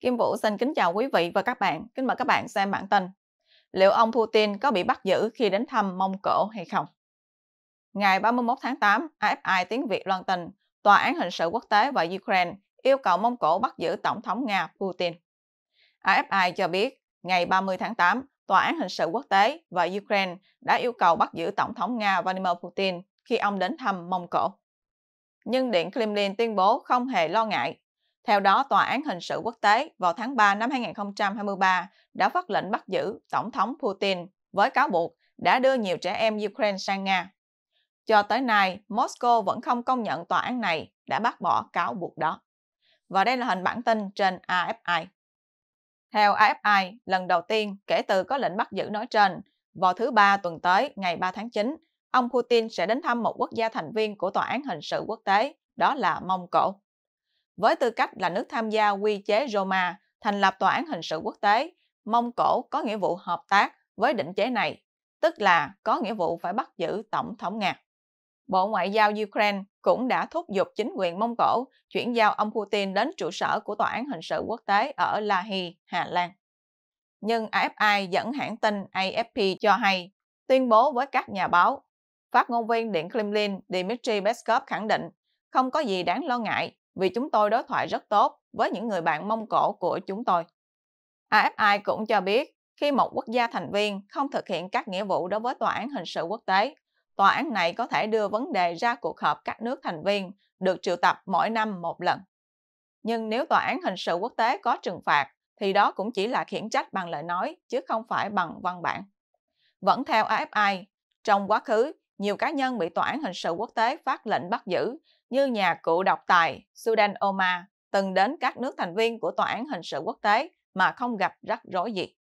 Kim Vũ xin kính chào quý vị và các bạn. Kính mời các bạn xem bản tin. Liệu ông Putin có bị bắt giữ khi đến thăm Mông Cổ hay không? Ngày 31 tháng 8, AFI tiếng Việt loan tin, Tòa án hình sự quốc tế và Ukraine yêu cầu Mông Cổ bắt giữ Tổng thống Nga Putin. AFI cho biết, ngày 30 tháng 8, Tòa án hình sự quốc tế và Ukraine đã yêu cầu bắt giữ Tổng thống Nga Vladimir Putin khi ông đến thăm Mông Cổ. Nhưng Điện Kremlin tuyên bố không hề lo ngại theo đó, Tòa án Hình sự Quốc tế vào tháng 3 năm 2023 đã phát lệnh bắt giữ Tổng thống Putin với cáo buộc đã đưa nhiều trẻ em Ukraine sang Nga. Cho tới nay, Moscow vẫn không công nhận tòa án này đã bác bỏ cáo buộc đó. Và đây là hình bản tin trên AFI. Theo AFI, lần đầu tiên kể từ có lệnh bắt giữ nói trên, vào thứ Ba tuần tới, ngày 3 tháng 9, ông Putin sẽ đến thăm một quốc gia thành viên của Tòa án Hình sự Quốc tế, đó là Mông Cổ với tư cách là nước tham gia quy chế Roma thành lập tòa án hình sự quốc tế, Mông Cổ có nghĩa vụ hợp tác với định chế này, tức là có nghĩa vụ phải bắt giữ tổng thống Nga. Bộ Ngoại giao Ukraine cũng đã thúc giục chính quyền Mông Cổ chuyển giao ông Putin đến trụ sở của Tòa án hình sự quốc tế ở Lahey, Hà Lan. Nhưng AFI dẫn hãng tin AFP cho hay, tuyên bố với các nhà báo, phát ngôn viên Điện Kremlin Dmitry Peskov khẳng định không có gì đáng lo ngại vì chúng tôi đối thoại rất tốt với những người bạn Mông Cổ của chúng tôi. AFI cũng cho biết, khi một quốc gia thành viên không thực hiện các nghĩa vụ đối với tòa án hình sự quốc tế, tòa án này có thể đưa vấn đề ra cuộc họp các nước thành viên được triệu tập mỗi năm một lần. Nhưng nếu tòa án hình sự quốc tế có trừng phạt, thì đó cũng chỉ là khiển trách bằng lời nói chứ không phải bằng văn bản. Vẫn theo AFI, trong quá khứ, nhiều cá nhân bị tòa án hình sự quốc tế phát lệnh bắt giữ như nhà cựu độc tài Sudan Omar từng đến các nước thành viên của Tòa án Hình sự Quốc tế mà không gặp rắc rối gì.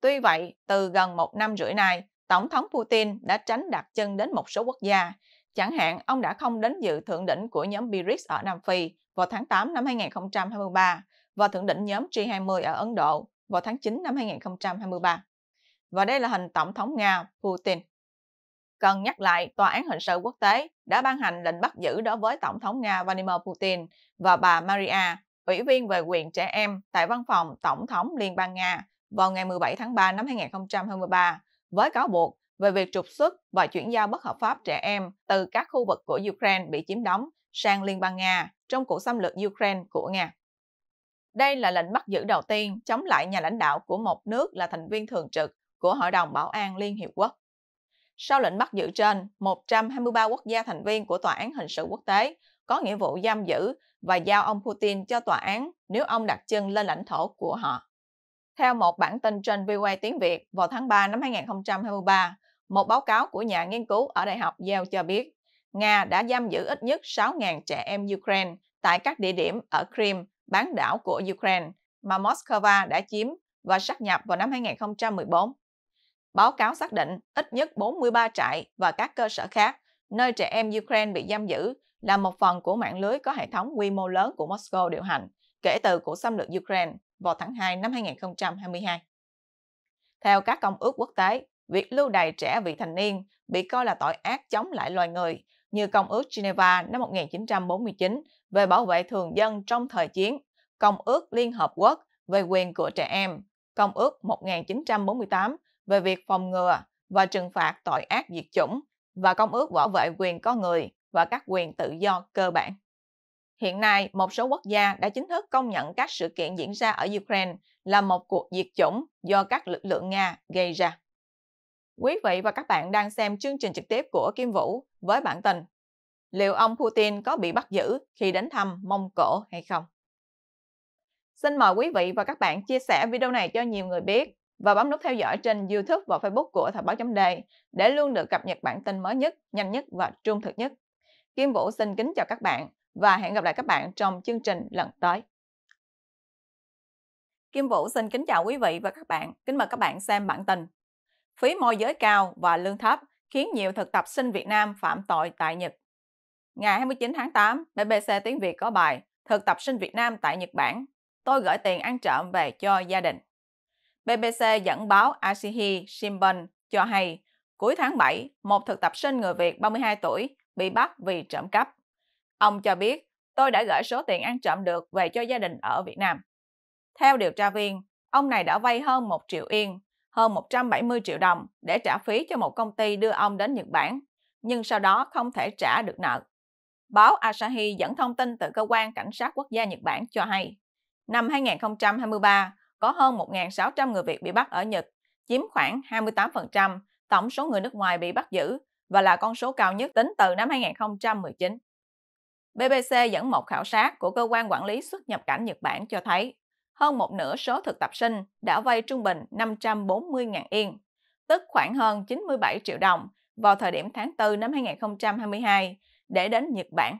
Tuy vậy, từ gần một năm rưỡi nay, Tổng thống Putin đã tránh đặt chân đến một số quốc gia. Chẳng hạn, ông đã không đến dự thượng đỉnh của nhóm BRICS ở Nam Phi vào tháng 8 năm 2023 và thượng đỉnh nhóm G20 ở Ấn Độ vào tháng 9 năm 2023. Và đây là hình Tổng thống Nga Putin. Cần nhắc lại, Tòa án hình sự quốc tế đã ban hành lệnh bắt giữ đối với Tổng thống Nga Vladimir Putin và bà Maria, Ủy viên về quyền trẻ em tại văn phòng Tổng thống Liên bang Nga vào ngày 17 tháng 3 năm 2023 với cáo buộc về việc trục xuất và chuyển giao bất hợp pháp trẻ em từ các khu vực của Ukraine bị chiếm đóng sang Liên bang Nga trong cuộc xâm lược Ukraine của Nga. Đây là lệnh bắt giữ đầu tiên chống lại nhà lãnh đạo của một nước là thành viên thường trực của Hội đồng Bảo an Liên Hiệp Quốc. Sau lệnh bắt giữ trên, 123 quốc gia thành viên của Tòa án Hình sự Quốc tế có nghĩa vụ giam giữ và giao ông Putin cho tòa án nếu ông đặt chân lên lãnh thổ của họ. Theo một bản tin trên VOA tiếng Việt vào tháng 3 năm 2023, một báo cáo của nhà nghiên cứu ở Đại học Yale cho biết, Nga đã giam giữ ít nhất 6.000 trẻ em Ukraine tại các địa điểm ở Crimea, bán đảo của Ukraine, mà Moscow đã chiếm và sát nhập vào năm 2014. Báo cáo xác định ít nhất 43 trại và các cơ sở khác nơi trẻ em Ukraine bị giam giữ là một phần của mạng lưới có hệ thống quy mô lớn của Moscow điều hành kể từ cuộc xâm lược Ukraine vào tháng 2 năm 2022. Theo các công ước quốc tế, việc lưu đày trẻ vị thành niên bị coi là tội ác chống lại loài người như Công ước Geneva năm 1949 về bảo vệ thường dân trong thời chiến, Công ước Liên Hợp Quốc về quyền của trẻ em, Công ước 1948 về việc phòng ngừa và trừng phạt tội ác diệt chủng và Công ước bảo vệ quyền con người và các quyền tự do cơ bản. Hiện nay, một số quốc gia đã chính thức công nhận các sự kiện diễn ra ở Ukraine là một cuộc diệt chủng do các lực lượng Nga gây ra. Quý vị và các bạn đang xem chương trình trực tiếp của Kim Vũ với bản tin Liệu ông Putin có bị bắt giữ khi đến thăm Mông Cổ hay không? Xin mời quý vị và các bạn chia sẻ video này cho nhiều người biết và bấm nút theo dõi trên YouTube và Facebook của Thời báo chấm đề để luôn được cập nhật bản tin mới nhất, nhanh nhất và trung thực nhất. Kim Vũ xin kính chào các bạn và hẹn gặp lại các bạn trong chương trình lần tới. Kim Vũ xin kính chào quý vị và các bạn. Kính mời các bạn xem bản tin. Phí môi giới cao và lương thấp khiến nhiều thực tập sinh Việt Nam phạm tội tại Nhật. Ngày 29 tháng 8, BBC Tiếng Việt có bài Thực tập sinh Việt Nam tại Nhật Bản. Tôi gửi tiền ăn trộm về cho gia đình. BBC dẫn báo Asahi Shimbun cho hay, cuối tháng 7, một thực tập sinh người Việt 32 tuổi bị bắt vì trộm cắp. Ông cho biết, tôi đã gửi số tiền ăn trộm được về cho gia đình ở Việt Nam. Theo điều tra viên, ông này đã vay hơn 1 triệu yên, hơn 170 triệu đồng để trả phí cho một công ty đưa ông đến Nhật Bản, nhưng sau đó không thể trả được nợ. Báo Asahi dẫn thông tin từ cơ quan cảnh sát quốc gia Nhật Bản cho hay, năm 2023, có hơn 1.600 người Việt bị bắt ở Nhật, chiếm khoảng 28% tổng số người nước ngoài bị bắt giữ và là con số cao nhất tính từ năm 2019. BBC dẫn một khảo sát của cơ quan quản lý xuất nhập cảnh Nhật Bản cho thấy hơn một nửa số thực tập sinh đã vay trung bình 540.000 yên, tức khoảng hơn 97 triệu đồng vào thời điểm tháng 4 năm 2022 để đến Nhật Bản.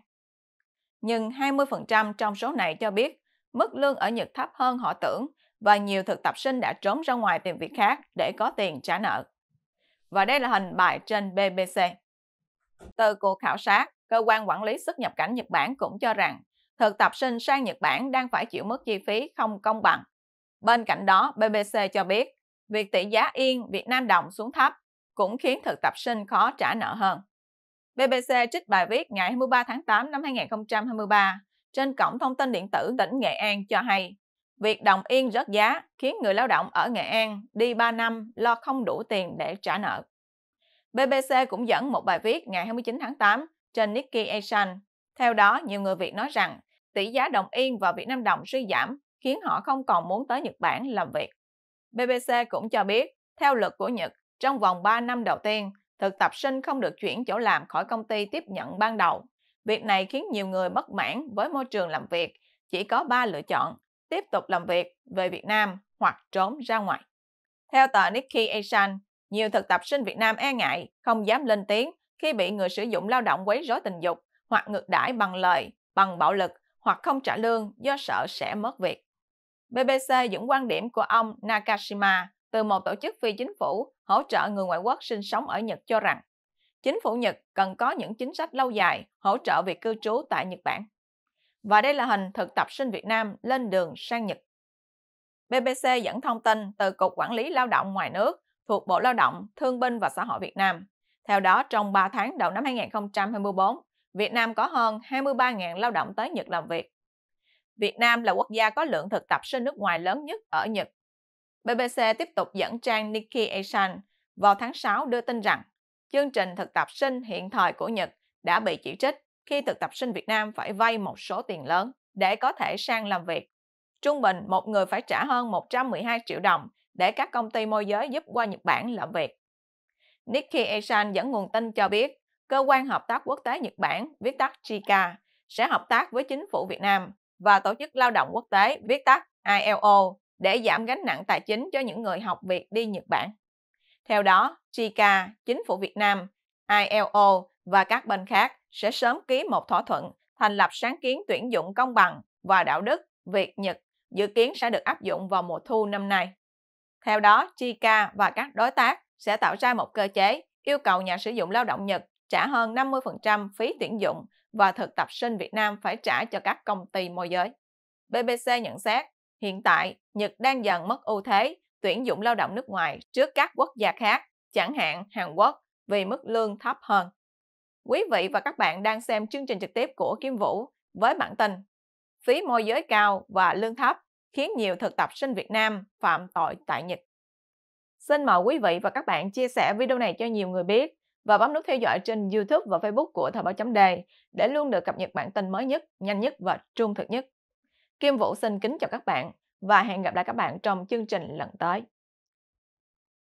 Nhưng 20% trong số này cho biết mức lương ở Nhật thấp hơn họ tưởng và nhiều thực tập sinh đã trốn ra ngoài tìm việc khác để có tiền trả nợ. Và đây là hình bài trên BBC. Từ cuộc khảo sát, cơ quan quản lý xuất nhập cảnh Nhật Bản cũng cho rằng thực tập sinh sang Nhật Bản đang phải chịu mức chi phí không công bằng. Bên cạnh đó, BBC cho biết việc tỷ giá yên Việt Nam đồng xuống thấp cũng khiến thực tập sinh khó trả nợ hơn. BBC trích bài viết ngày 23 tháng 8 năm 2023 trên cổng thông tin điện tử tỉnh Nghệ An cho hay Việc đồng yên rớt giá khiến người lao động ở Nghệ An đi 3 năm lo không đủ tiền để trả nợ. BBC cũng dẫn một bài viết ngày 29 tháng 8 trên Nikkei Asian. Theo đó, nhiều người Việt nói rằng tỷ giá đồng yên và Việt Nam đồng suy giảm khiến họ không còn muốn tới Nhật Bản làm việc. BBC cũng cho biết, theo luật của Nhật, trong vòng 3 năm đầu tiên, thực tập sinh không được chuyển chỗ làm khỏi công ty tiếp nhận ban đầu. Việc này khiến nhiều người bất mãn với môi trường làm việc, chỉ có 3 lựa chọn tiếp tục làm việc về Việt Nam hoặc trốn ra ngoài. Theo tờ Nikkei Asian, nhiều thực tập sinh Việt Nam e ngại, không dám lên tiếng khi bị người sử dụng lao động quấy rối tình dục hoặc ngược đãi bằng lời, bằng bạo lực hoặc không trả lương do sợ sẽ mất việc. BBC dẫn quan điểm của ông Nakashima từ một tổ chức phi chính phủ hỗ trợ người ngoại quốc sinh sống ở Nhật cho rằng chính phủ Nhật cần có những chính sách lâu dài hỗ trợ việc cư trú tại Nhật Bản và đây là hình thực tập sinh Việt Nam lên đường sang Nhật. BBC dẫn thông tin từ Cục Quản lý Lao động ngoài nước thuộc Bộ Lao động, Thương binh và Xã hội Việt Nam. Theo đó, trong 3 tháng đầu năm 2024, Việt Nam có hơn 23.000 lao động tới Nhật làm việc. Việt Nam là quốc gia có lượng thực tập sinh nước ngoài lớn nhất ở Nhật. BBC tiếp tục dẫn trang Nikkei Asian vào tháng 6 đưa tin rằng chương trình thực tập sinh hiện thời của Nhật đã bị chỉ trích khi thực tập sinh Việt Nam phải vay một số tiền lớn để có thể sang làm việc. Trung bình, một người phải trả hơn 112 triệu đồng để các công ty môi giới giúp qua Nhật Bản làm việc. Nikkei Asian dẫn nguồn tin cho biết, Cơ quan Hợp tác Quốc tế Nhật Bản, viết tắt JICA, sẽ hợp tác với chính phủ Việt Nam và Tổ chức Lao động Quốc tế, viết tắt ILO, để giảm gánh nặng tài chính cho những người học việc đi Nhật Bản. Theo đó, JICA, chính phủ Việt Nam, ILO và các bên khác sẽ sớm ký một thỏa thuận thành lập sáng kiến tuyển dụng công bằng và đạo đức Việt Nhật dự kiến sẽ được áp dụng vào mùa thu năm nay. Theo đó, Chika và các đối tác sẽ tạo ra một cơ chế yêu cầu nhà sử dụng lao động Nhật trả hơn 50% phí tuyển dụng và thực tập sinh Việt Nam phải trả cho các công ty môi giới. BBC nhận xét, hiện tại Nhật đang dần mất ưu thế tuyển dụng lao động nước ngoài trước các quốc gia khác, chẳng hạn Hàn Quốc, vì mức lương thấp hơn. Quý vị và các bạn đang xem chương trình trực tiếp của Kim Vũ với bản tin Phí môi giới cao và lương thấp khiến nhiều thực tập sinh Việt Nam phạm tội tại Nhật. Xin mời quý vị và các bạn chia sẻ video này cho nhiều người biết và bấm nút theo dõi trên YouTube và Facebook của Thời báo chấm đề để luôn được cập nhật bản tin mới nhất, nhanh nhất và trung thực nhất. Kim Vũ xin kính chào các bạn và hẹn gặp lại các bạn trong chương trình lần tới.